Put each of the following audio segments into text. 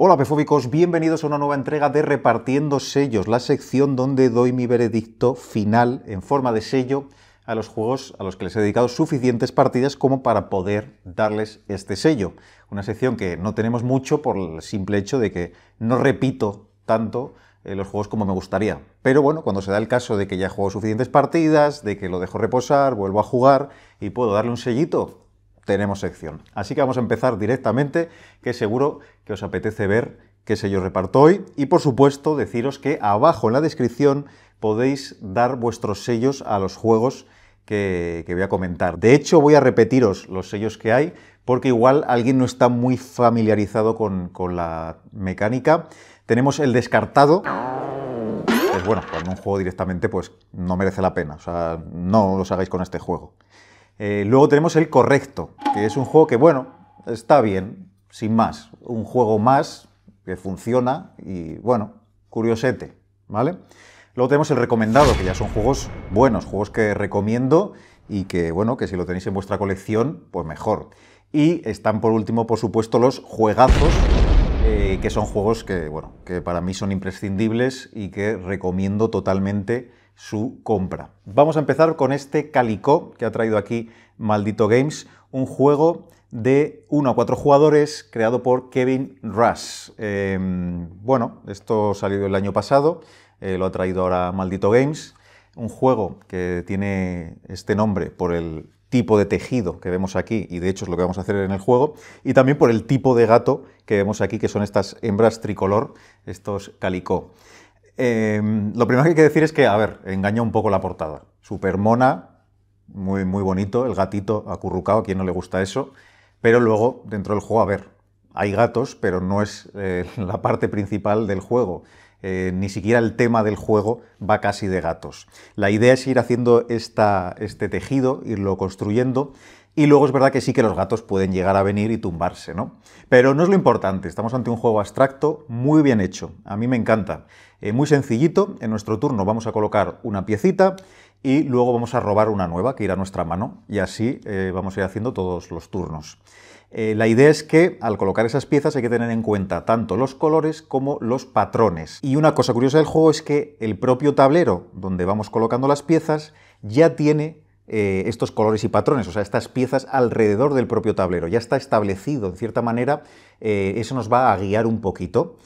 Hola pefóbicos, bienvenidos a una nueva entrega de Repartiendo Sellos, la sección donde doy mi veredicto final en forma de sello a los juegos a los que les he dedicado suficientes partidas como para poder darles este sello. Una sección que no tenemos mucho por el simple hecho de que no repito tanto eh, los juegos como me gustaría. Pero bueno, cuando se da el caso de que ya he jugado suficientes partidas, de que lo dejo reposar, vuelvo a jugar y puedo darle un sellito, tenemos sección. Así que vamos a empezar directamente, que seguro que os apetece ver qué sello reparto hoy. Y por supuesto, deciros que abajo en la descripción podéis dar vuestros sellos a los juegos que, voy a comentar. De hecho, voy a repetiros los sellos que hay, porque igual alguien no está muy familiarizado con, la mecánica. Tenemos el descartado bueno, cuando un juego directamente pues no merece la pena. O sea, no los hagáis con este juego. Eh, luego tenemos el correcto, que es un juego que, bueno, está bien, sin más. Un juego más que funciona y, bueno, curiosete, ¿vale? Luego tenemos el recomendado, que ya son juegos buenos, juegos que recomiendo y que, bueno, que si lo tenéis en vuestra colección, pues mejor. Y están, por último, por supuesto, los juegazos, eh, que son juegos que, bueno, que para mí son imprescindibles y que recomiendo totalmente su compra. Vamos a empezar con este Calico que ha traído aquí Maldito Games, un juego de 1 a 4 jugadores creado por Kevin Rush. Em, bueno, esto salió el año pasado, eh, lo ha traído ahora Maldito Games, un juego que tiene este nombre por el tipo de tejido que vemos aquí, y de hecho es lo que vamos a hacer en el juego, y también por el tipo de gato que vemos aquí, que son estas hembras tricolor, estos calicó. Em, lo primero que hay que decir es que, a ver, engaña un poco la portada. Supermona, muy, muy bonito, el gatito acurrucado, a quien no le gusta eso. Pero luego, dentro del juego, a ver, hay gatos, pero no es eh, la parte principal del juego. Eh, ni siquiera el tema del juego va casi de gatos. La idea es ir haciendo este tejido, irlo construyendo y luego es verdad que sí que los gatos pueden llegar a venir y tumbarse, ¿no? Pero no es lo importante, estamos ante un juego abstracto muy bien hecho, a mí me encanta. Eh, muy sencillito, en nuestro turno vamos a colocar una piecita y luego vamos a robar una nueva que irá a nuestra mano y así eh, vamos a ir haciendo todos los turnos. Eh, la idea es que al colocar esas piezas hay que tener en cuenta tanto los colores como los patrones. Y una cosa curiosa del juego es que el propio tablero donde vamos colocando las piezas ya tiene eh, estos colores y patrones, o sea, estas piezas alrededor del propio tablero. Ya está establecido, en cierta manera, eh, eso nos va a guiar un poquito.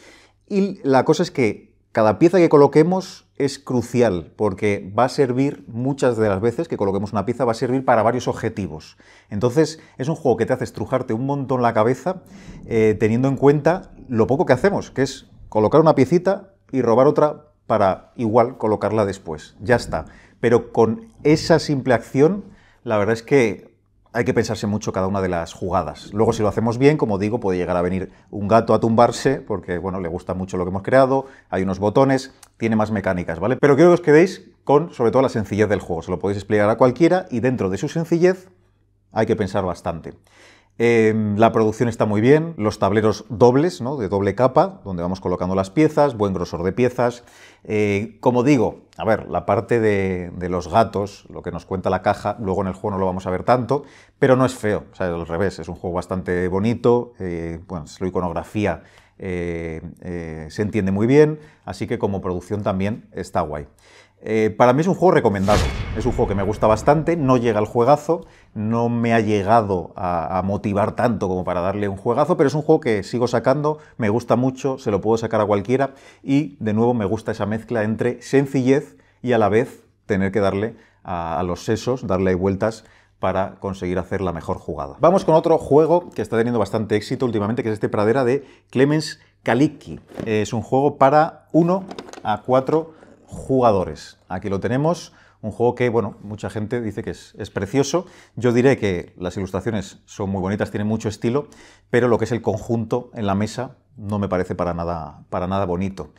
Y la cosa es que cada pieza que coloquemos es crucial porque va a servir muchas de las veces que coloquemos una pieza va a servir para varios objetivos. Entonces es un juego que te hace estrujarte un montón la cabeza eh, teniendo en cuenta lo poco que hacemos, que es colocar una piecita y robar otra para igual colocarla después. Ya está pero con esa simple acción, la verdad es que hay que pensarse mucho cada una de las jugadas. Luego, si lo hacemos bien, como digo, puede llegar a venir un gato a tumbarse, porque bueno, le gusta mucho lo que hemos creado, hay unos botones, tiene más mecánicas, ¿vale? Pero quiero que os quedéis con, sobre todo, la sencillez del juego. Se lo podéis explicar a cualquiera y dentro de su sencillez hay que pensar bastante. Em, la producción está muy bien, los tableros dobles, ¿no? de doble capa, donde vamos colocando las piezas, buen grosor de piezas. Eh, como digo, a ver, la parte de, los gatos, lo que nos cuenta la caja, luego en el juego no lo vamos a ver tanto, pero no es feo, o al revés, es un juego bastante bonito, eh, su iconografía eh, se entiende muy bien, así que como producción también está guay. Eh, para mí es un juego recomendado. Es un juego que me gusta bastante, no llega al juegazo, no me ha llegado a, motivar tanto como para darle un juegazo, pero es un juego que sigo sacando, me gusta mucho, se lo puedo sacar a cualquiera y de nuevo me gusta esa mezcla entre sencillez y a la vez tener que darle a, a los sesos, darle vueltas para conseguir hacer la mejor jugada. Vamos con otro juego que está teniendo bastante éxito últimamente, que es este Pradera de Clemens Kalicki. Es un juego para 1 a 4 jugadores. Aquí lo tenemos, un juego que, bueno, mucha gente dice que es, precioso. Yo diré que las ilustraciones son muy bonitas, tienen mucho estilo, pero lo que es el conjunto en la mesa no me parece para nada, para nada bonito.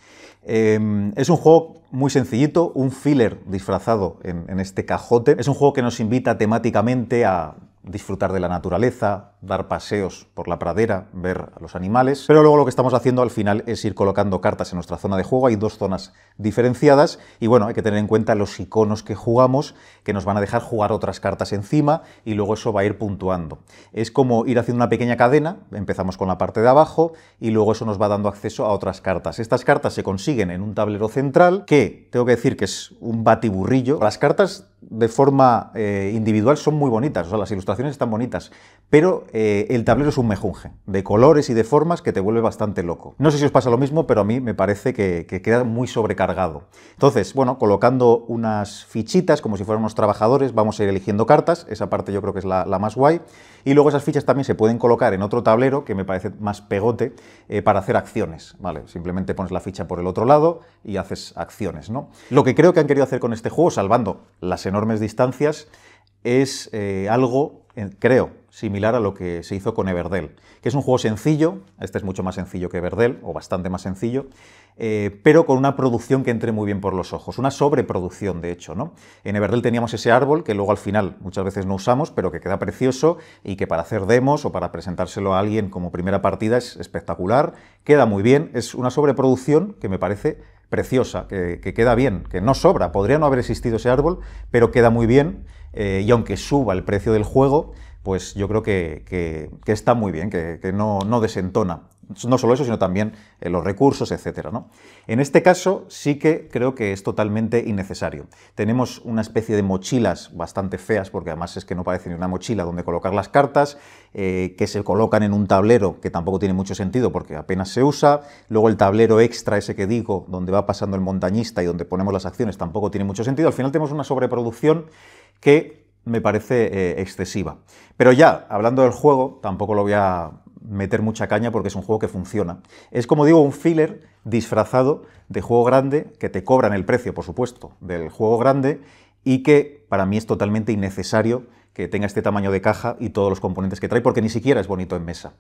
Em, es un juego muy sencillito, un filler disfrazado en, en este cajote. Es un juego que nos invita temáticamente a disfrutar de la naturaleza, dar paseos por la pradera, ver a los animales, pero luego lo que estamos haciendo al final es ir colocando cartas en nuestra zona de juego, hay dos zonas diferenciadas y bueno, hay que tener en cuenta los iconos que jugamos que nos van a dejar jugar otras cartas encima y luego eso va a ir puntuando. Es como ir haciendo una pequeña cadena, empezamos con la parte de abajo y luego eso nos va dando acceso a otras cartas. Estas cartas se consiguen en un tablero central que, tengo que decir que es un batiburrillo. Las cartas de forma eh, individual son muy bonitas, o las ilustraciones están bonitas, pero eh, el tablero es un mejunje de colores y de formas que te vuelve bastante loco. No sé si os pasa lo mismo, pero a mí me parece que, queda muy sobrecargado. Entonces, bueno, colocando unas fichitas como si fuéramos trabajadores, vamos a ir eligiendo cartas, esa parte yo creo que es la, más guay, y luego esas fichas también se pueden colocar en otro tablero que me parece más pegote eh, para hacer acciones, ¿vale? Simplemente pones la ficha por el otro lado y haces acciones, ¿no? Lo que creo que han querido hacer con este juego, salvando las enormes distancias, es eh, algo, creo, similar a lo que se hizo con Everdell, que es un juego sencillo, este es mucho más sencillo que Everdell, o bastante más sencillo, eh, pero con una producción que entre muy bien por los ojos, una sobreproducción de hecho. ¿no? En Everdell teníamos ese árbol que luego al final muchas veces no usamos, pero que queda precioso y que para hacer demos o para presentárselo a alguien como primera partida es espectacular, queda muy bien, es una sobreproducción que me parece preciosa, que, queda bien, que no sobra. Podría no haber existido ese árbol, pero queda muy bien eh, y aunque suba el precio del juego, pues yo creo que, que, que está muy bien, que, no, no desentona no solo eso, sino también eh, los recursos, etc. ¿no? En este caso sí que creo que es totalmente innecesario. Tenemos una especie de mochilas bastante feas, porque además es que no parece ni una mochila donde colocar las cartas, eh, que se colocan en un tablero que tampoco tiene mucho sentido porque apenas se usa, luego el tablero extra ese que digo, donde va pasando el montañista y donde ponemos las acciones, tampoco tiene mucho sentido. Al final tenemos una sobreproducción que me parece eh, excesiva. Pero ya, hablando del juego, tampoco lo voy a meter mucha caña porque es un juego que funciona. Es como digo, un filler disfrazado de juego grande, que te cobran el precio, por supuesto, del juego grande y que para mí es totalmente innecesario que tenga este tamaño de caja y todos los componentes que trae, porque ni siquiera es bonito en mesa.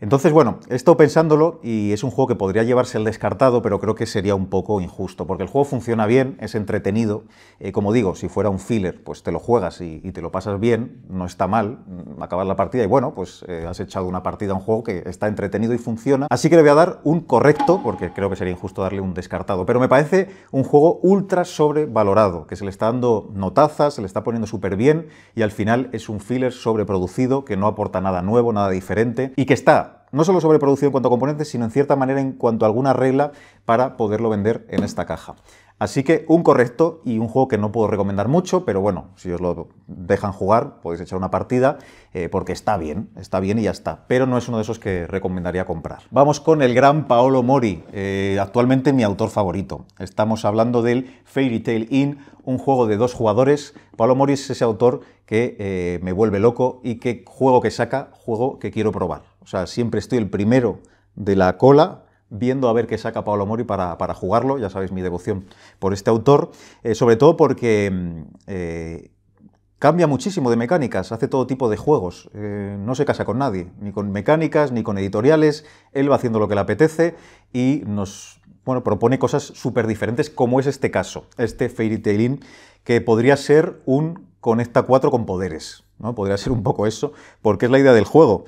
Entonces, bueno, he estado pensándolo y es un juego que podría llevarse el descartado, pero creo que sería un poco injusto, porque el juego funciona bien, es entretenido. Eh, como digo, si fuera un filler, pues te lo juegas y, te lo pasas bien, no está mal mm, acabar la partida y bueno, pues eh, has echado una partida a un juego que está entretenido y funciona. Así que le voy a dar un correcto, porque creo que sería injusto darle un descartado, pero me parece un juego ultra sobrevalorado, que se le está dando notazas, se le está poniendo súper bien y al final es un filler sobreproducido que no aporta nada nuevo, nada diferente y que está no solo sobreproducido en cuanto a componentes, sino en cierta manera en cuanto a alguna regla para poderlo vender en esta caja. Así que un correcto y un juego que no puedo recomendar mucho, pero bueno, si os lo dejan jugar, podéis echar una partida, eh, porque está bien, está bien y ya está. Pero no es uno de esos que recomendaría comprar. Vamos con el gran Paolo Mori, eh, actualmente mi autor favorito. Estamos hablando del Fairy Tail Inn, un juego de dos jugadores. Paolo Mori es ese autor que eh, me vuelve loco y que juego que saca, juego que quiero probar. O sea, siempre estoy el primero de la cola viendo a ver qué saca Paolo Mori para, jugarlo, ya sabéis mi devoción por este autor, eh, sobre todo porque mm, eh, cambia muchísimo de mecánicas, hace todo tipo de juegos, eh, no se casa con nadie, ni con mecánicas, ni con editoriales, él va haciendo lo que le apetece y nos bueno, propone cosas súper diferentes, como es este caso, este Fairy Tailing, que podría ser un Conecta 4 con poderes, ¿no? podría ser un poco eso, porque es la idea del juego.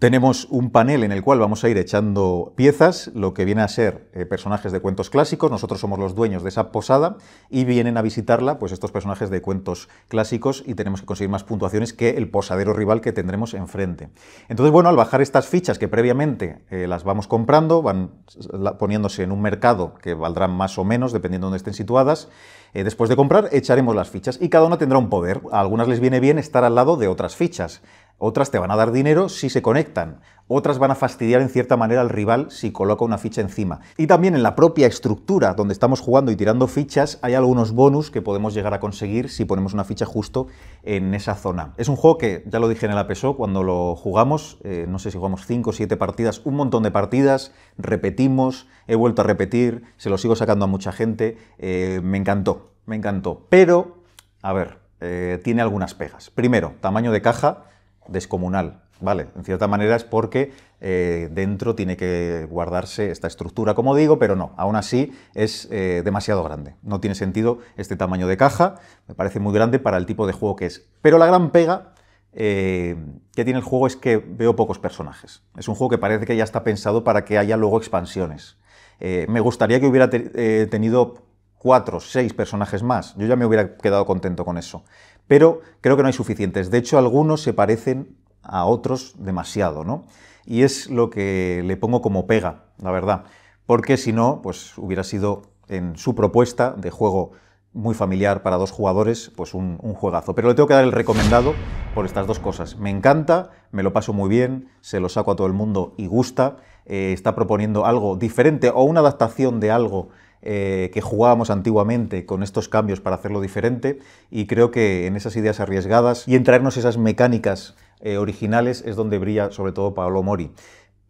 Tenemos un panel en el cual vamos a ir echando piezas, lo que viene a ser eh, personajes de cuentos clásicos. Nosotros somos los dueños de esa posada y vienen a visitarla pues, estos personajes de cuentos clásicos y tenemos que conseguir más puntuaciones que el posadero rival que tendremos enfrente. Entonces, bueno, al bajar estas fichas que previamente eh, las vamos comprando, van poniéndose en un mercado que valdrán más o menos dependiendo de dónde estén situadas, eh, después de comprar echaremos las fichas y cada una tendrá un poder. A algunas les viene bien estar al lado de otras fichas. Otras te van a dar dinero si se conectan. Otras van a fastidiar en cierta manera al rival si coloca una ficha encima. Y también en la propia estructura donde estamos jugando y tirando fichas hay algunos bonus que podemos llegar a conseguir si ponemos una ficha justo en esa zona. Es un juego que, ya lo dije en el APSO, cuando lo jugamos, eh, no sé si jugamos 5 o 7 partidas, un montón de partidas, repetimos, he vuelto a repetir, se lo sigo sacando a mucha gente, eh, me encantó, me encantó. Pero, a ver, eh, tiene algunas pegas. Primero, tamaño de caja descomunal. Vale, en cierta manera es porque eh, dentro tiene que guardarse esta estructura, como digo, pero no, aún así es eh, demasiado grande. No tiene sentido este tamaño de caja, me parece muy grande para el tipo de juego que es. Pero la gran pega eh, que tiene el juego es que veo pocos personajes. Es un juego que parece que ya está pensado para que haya luego expansiones. me gustaría que hubiera tenido cuatro, seis personajes más. Yo ya me hubiera quedado contento con eso pero creo que no hay suficientes. De hecho, algunos se parecen a otros demasiado, ¿no? Y es lo que le pongo como pega, la verdad, porque si no, pues hubiera sido en su propuesta de juego muy familiar para dos jugadores, pues un, juegazo. Pero le tengo que dar el recomendado por estas dos cosas. Me encanta, me lo paso muy bien, se lo saco a todo el mundo y gusta. Eh, está proponiendo algo diferente o una adaptación de algo eh, que jugábamos antiguamente con estos cambios para hacerlo diferente. Y creo que en esas ideas arriesgadas y en traernos esas mecánicas eh, originales es donde brilla sobre todo Paolo Mori.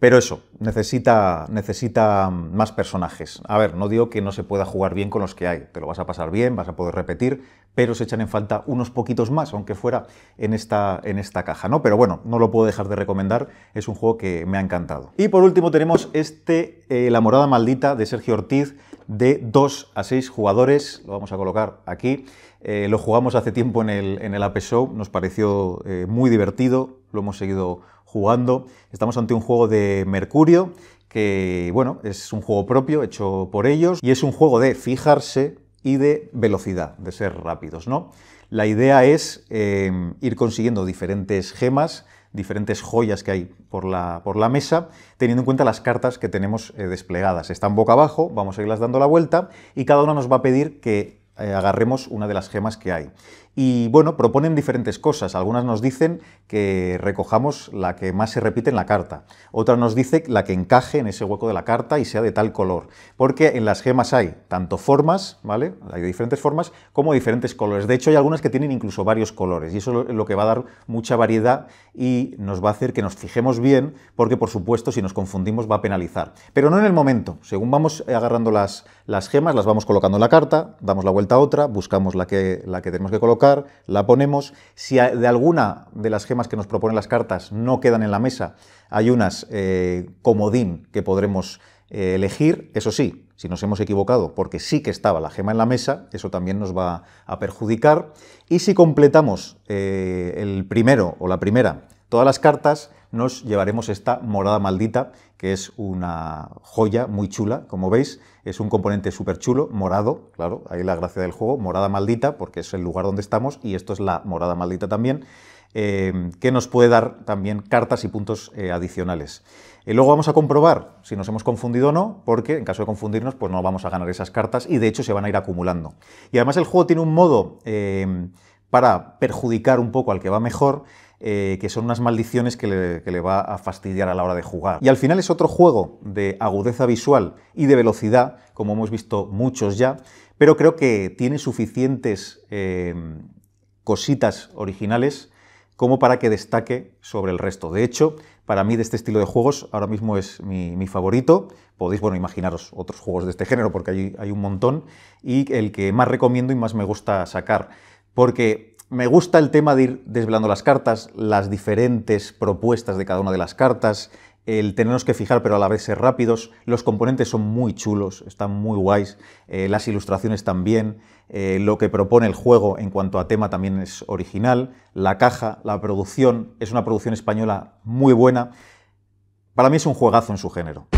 Pero eso, necesita, necesita mm, más personajes. A ver, no digo que no se pueda jugar bien con los que hay, te lo vas a pasar bien, vas a poder repetir, pero se echan en falta unos poquitos más, aunque fuera en esta, en esta caja, ¿no? Pero bueno, no lo puedo dejar de recomendar, es un juego que me ha encantado. Y por último tenemos este eh, La Morada Maldita de Sergio Ortiz, de 2 a 6 jugadores, lo vamos a colocar aquí. Eh, lo jugamos hace tiempo en el, en el Show, nos pareció eh, muy divertido, lo hemos seguido jugando. Estamos ante un juego de Mercurio, que bueno, es un juego propio hecho por ellos y es un juego de fijarse y de velocidad, de ser rápidos, ¿no? La idea es em, ir consiguiendo diferentes gemas, diferentes joyas que hay por la, por la, mesa, teniendo en cuenta las cartas que tenemos eh, desplegadas. Están boca abajo, vamos a irlas dando la vuelta y cada uno nos va a pedir que eh, agarremos una de las gemas que hay. Y bueno, proponen diferentes cosas. Algunas nos dicen que recojamos la que más se repite en la carta. Otra nos dice la que encaje en ese hueco de la carta y sea de tal color. Porque en las gemas hay tanto formas, ¿vale? Hay diferentes formas como diferentes colores. De hecho, hay algunas que tienen incluso varios colores. Y eso es lo que va a dar mucha variedad y nos va a hacer que nos fijemos bien, porque por supuesto, si nos confundimos, va a penalizar. Pero no en el momento. Según vamos agarrando las, las gemas, las vamos colocando en la carta, damos la vuelta a otra, buscamos la que, la que tenemos que colocar la ponemos. Si de alguna de las gemas que nos proponen las cartas no quedan en la mesa, hay unas eh, comodín que podremos eh, elegir. Eso sí, si nos hemos equivocado, porque sí que estaba la gema en la mesa, eso también nos va a perjudicar. Y si completamos eh, el primero o la primera todas las cartas, nos llevaremos esta morada maldita, que es una joya muy chula, como veis, es un componente súper chulo, morado, claro, ahí la gracia del juego, morada maldita, porque es el lugar donde estamos, y esto es la morada maldita también, eh, que nos puede dar también cartas y puntos eh, adicionales. Y eh, luego vamos a comprobar si nos hemos confundido o no, porque en caso de confundirnos, pues no vamos a ganar esas cartas y de hecho se van a ir acumulando. Y además el juego tiene un modo para perjudicar un poco al que va mejor, eh, que son unas maldiciones que le, va a fastidiar a la hora de jugar. Y al final es otro juego de agudeza visual y de velocidad, como hemos visto muchos ya, pero creo que tiene suficientes eh, cositas originales como para que destaque sobre el resto. De hecho, para mí de este estilo de juegos ahora mismo es mi, favorito. Podéis, bueno, imaginaros otros juegos de este género porque hay, hay un montón y el que más recomiendo y más me gusta sacar. Porque me gusta el tema de ir desvelando las cartas, las diferentes propuestas de cada una de las cartas, el tenernos que fijar pero a la vez ser rápidos. Los componentes son muy chulos, están muy guays, eh, las ilustraciones también, eh, lo que propone el juego en cuanto a tema también es original, la caja, la producción, es una producción española muy buena. Para mí es un juegazo en su género.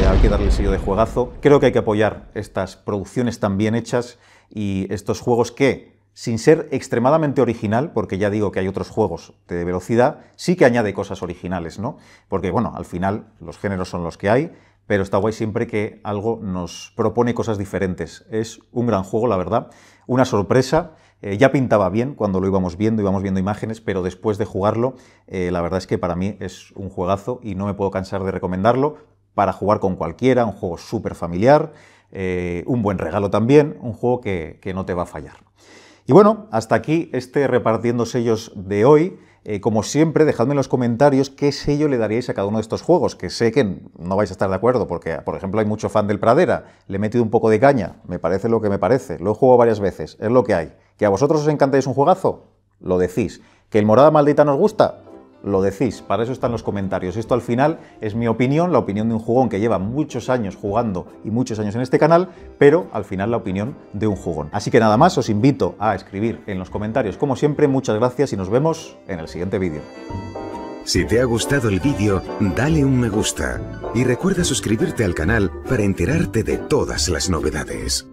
Eh, hay que darle el sello de juegazo. Creo que hay que apoyar estas producciones tan bien hechas y estos juegos que sin ser extremadamente original, porque ya digo que hay otros juegos de velocidad, sí que añade cosas originales, ¿no? Porque, bueno, al final los géneros son los que hay, pero está guay siempre que algo nos propone cosas diferentes. Es un gran juego, la verdad, una sorpresa. Eh, ya pintaba bien cuando lo íbamos viendo, íbamos viendo imágenes, pero después de jugarlo, eh, la verdad es que para mí es un juegazo y no me puedo cansar de recomendarlo para jugar con cualquiera, un juego súper familiar, eh, un buen regalo también, un juego que no te va a fallar. Y bueno, hasta aquí este repartiendo sellos de hoy. Eh, como siempre, dejadme en los comentarios qué sello le daríais a cada uno de estos juegos, que sé que no vais a estar de acuerdo, porque, por ejemplo, hay mucho fan del Pradera, le he metido un poco de caña, me parece lo que me parece, lo he jugado varias veces, es lo que hay. ¿Que a vosotros os encantáis un juegazo? Lo decís. ¿Que el Morada Maldita nos gusta? lo decís, para eso están los comentarios. Esto al final es mi opinión, la opinión de un jugón que lleva muchos años jugando y muchos años en este canal, pero al final la opinión de un jugón. Así que nada más, os invito a escribir en los comentarios. Como siempre, muchas gracias y nos vemos en el siguiente vídeo. Si te ha gustado el vídeo, dale un me gusta y recuerda suscribirte al canal para enterarte de todas las novedades.